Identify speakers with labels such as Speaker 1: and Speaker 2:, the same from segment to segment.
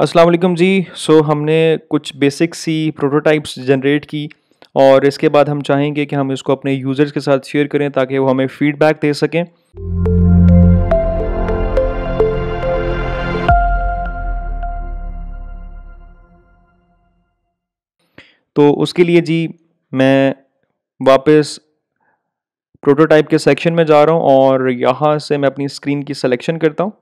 Speaker 1: अस्सलाम जी सो so, हमने कुछ बेसिक सी प्रोटोटाइप्स जनरेट की और इसके बाद हम चाहेंगे कि हम इसको अपने यूज़र्स के साथ शेयर करें ताकि वो हमें फीडबैक दे सकें तो उसके लिए जी मैं वापस प्रोटोटाइप के सेक्शन में जा रहा हूँ और यहाँ से मैं अपनी स्क्रीन की सिलेक्शन करता हूँ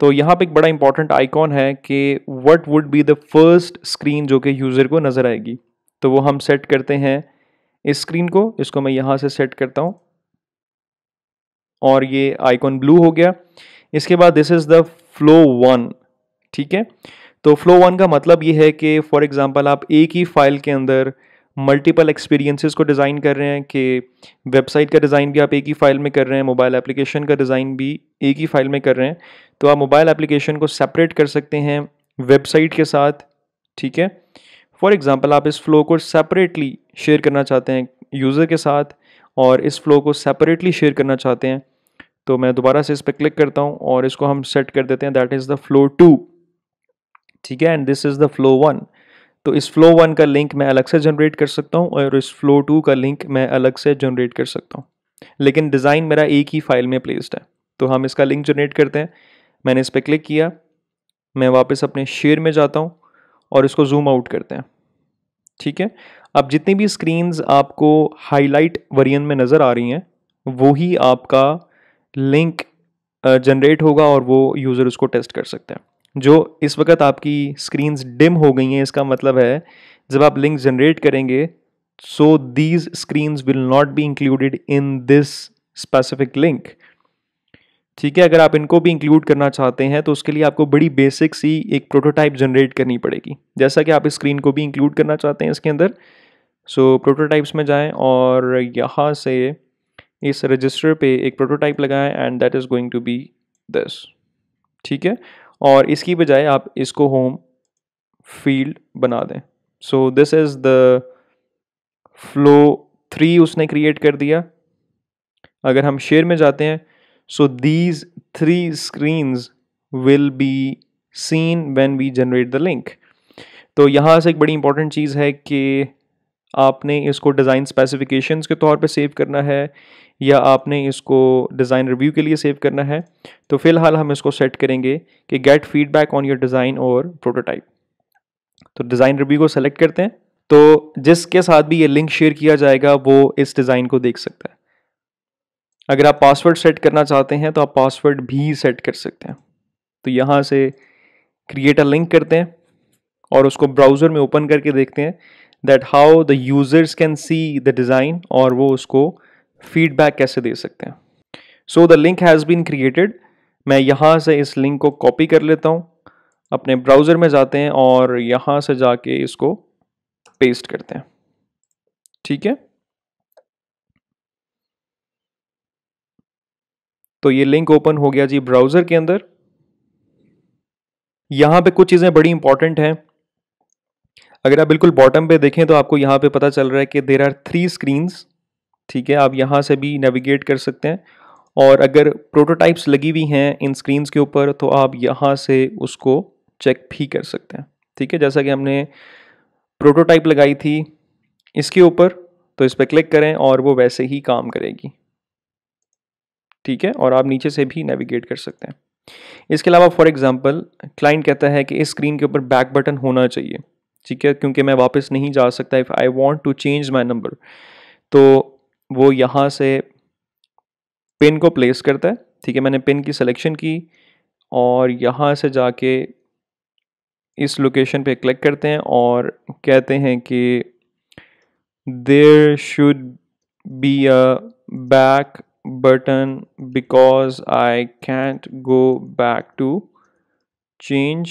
Speaker 1: तो यहाँ पे एक बड़ा इंपॉर्टेंट आइकॉन है कि what would be the first screen जो कि यूज़र को नज़र आएगी तो वो हम सेट करते हैं इस स्क्रीन को इसको मैं यहाँ से सेट करता हूँ और ये आइकॉन ब्लू हो गया इसके बाद this is the flow one ठीक है तो फ्लो वन का मतलब ये है कि फॉर एग्ज़ाम्पल आप एक ही फाइल के अंदर मल्टीपल एक्सपीरियंसेस को डिज़ाइन कर रहे हैं कि वेबसाइट का डिज़ाइन भी आप एक ही फाइल में कर रहे हैं मोबाइल एप्लीकेशन का डिज़ाइन भी एक ही फाइल में कर रहे हैं तो आप मोबाइल एप्लीकेशन को सेपरेट कर सकते हैं वेबसाइट के साथ ठीक है फॉर एग्ज़ाम्पल आप इस फ्लो को सेपरेटली शेयर करना चाहते हैं यूज़र के साथ और इस फ्लो को सेपरेटली शेयर करना चाहते हैं तो मैं दोबारा से इस पर क्लिक करता हूँ और इसको हम सेट कर देते हैं that is the flow two ठीक है and this is the flow one तो इस फ्लो वन का लिंक मैं अलग से जनरेट कर सकता हूँ और इस फ्लो टू का लिंक मैं अलग से जनरेट कर सकता हूँ लेकिन डिज़ाइन मेरा एक ही फाइल में प्लेस्ड है तो हम इसका लिंक जनरेट करते हैं मैंने इस पर क्लिक किया मैं वापस अपने शेयर में जाता हूँ और इसको जूम आउट करते हैं ठीक है अब जितनी भी स्क्रीन्स आपको हाईलाइट वरियन में नज़र आ रही हैं वो ही आपका लिंक जनरेट होगा और वो यूज़र उसको टेस्ट कर सकते हैं जो इस वक्त आपकी स्क्रीन्स डिम हो गई हैं इसका मतलब है जब आप लिंक जनरेट करेंगे so these screens will not be included in this specific link ठीक है अगर आप इनको भी इंक्लूड करना चाहते हैं तो उसके लिए आपको बड़ी बेसिक सी एक प्रोटोटाइप जनरेट करनी पड़ेगी जैसा कि आप इस स्क्रीन को भी इंक्लूड करना चाहते हैं इसके अंदर सो so, प्रोटोटाइप्स में जाएं और यहाँ से इस रजिस्टर पे एक प्रोटोटाइप लगाएं and that is going to be this ठीक है और इसकी बजाय आप इसको होम फील्ड बना दें so this is the flow three उसने क्रिएट कर दिया अगर हम शेयर में जाते हैं so these three screens will be seen when we generate the link तो यहाँ से एक बड़ी इंपॉर्टेंट चीज़ है कि आपने इसको डिज़ाइन स्पेसिफिकेशंस के तौर पे सेव करना है या आपने इसको डिज़ाइन रिव्यू के लिए सेव करना है तो फ़िलहाल हम इसको सेट करेंगे कि get feedback on your design और प्रोटोटाइप तो डिज़ाइन रिव्यू को सेलेक्ट करते हैं तो जिसके साथ भी ये लिंक शेयर किया जाएगा वो इस डिज़ाइन को देख सकता है अगर आप पासवर्ड सेट करना चाहते हैं तो आप पासवर्ड भी सेट कर सकते हैं तो यहाँ से क्रिएट अ लिंक करते हैं और उसको ब्राउज़र में ओपन करके देखते हैं that how the users can see the design और वो उसको फीडबैक कैसे दे सकते हैं so the link has been created मैं यहाँ से इस लिंक को कॉपी कर लेता हूँ अपने ब्राउज़र में जाते हैं और यहाँ से जाके इसको पेस्ट करते हैं ठीक है तो ये लिंक ओपन हो गया जी ब्राउज़र के अंदर यहाँ पे कुछ चीज़ें बड़ी इंपॉर्टेंट हैं अगर आप बिल्कुल बॉटम पे देखें तो आपको यहाँ पे पता चल रहा है कि देर आर थ्री स्क्रीन्स ठीक है आप यहाँ से भी नेविगेट कर सकते हैं और अगर प्रोटोटाइप्स लगी हुई हैं इन स्क्रीन्स के ऊपर तो आप यहाँ से उसको चेक भी कर सकते हैं ठीक है जैसा कि हमने प्रोटोटाइप लगाई थी इसके ऊपर तो इस पर क्लिक करें और वो वैसे ही काम करेगी ठीक है और आप नीचे से भी नेविगेट कर सकते हैं इसके अलावा फॉर एग्ज़ाम्पल क्लाइंट कहता है कि इस स्क्रीन के ऊपर बैक बटन होना चाहिए ठीक है क्योंकि मैं वापस नहीं जा सकता if I want to change my number तो वो यहाँ से पिन को प्लेस करता है ठीक है मैंने पिन की सिलेक्शन की और यहाँ से जाके इस लोकेशन पे क्लिक करते हैं और कहते हैं कि there should be a back button because I can't go back to change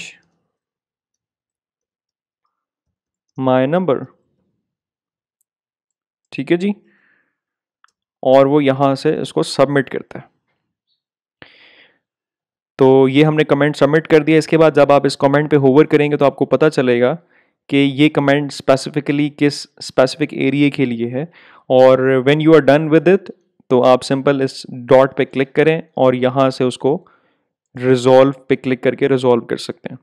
Speaker 1: my number ठीक है जी और वो यहाँ से इसको सबमिट करता है तो ये हमने कमेंट सबमिट कर दिया इसके बाद जब आप इस कमेंट पे होवर करेंगे तो आपको पता चलेगा कि ये कमेंट स्पेसिफिकली किस स्पेसिफिक एरिए के लिए है और when you are done with it तो आप सिंपल इस डॉट पे क्लिक करें और यहाँ से उसको रिजॉल्व पे क्लिक करके रिजॉल्व कर सकते हैं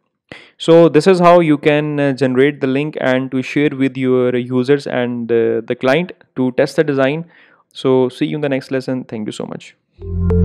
Speaker 1: so this is how you can uh, generate the link and to share with your users and uh, the client to test the design so see you in the next lesson thank you so much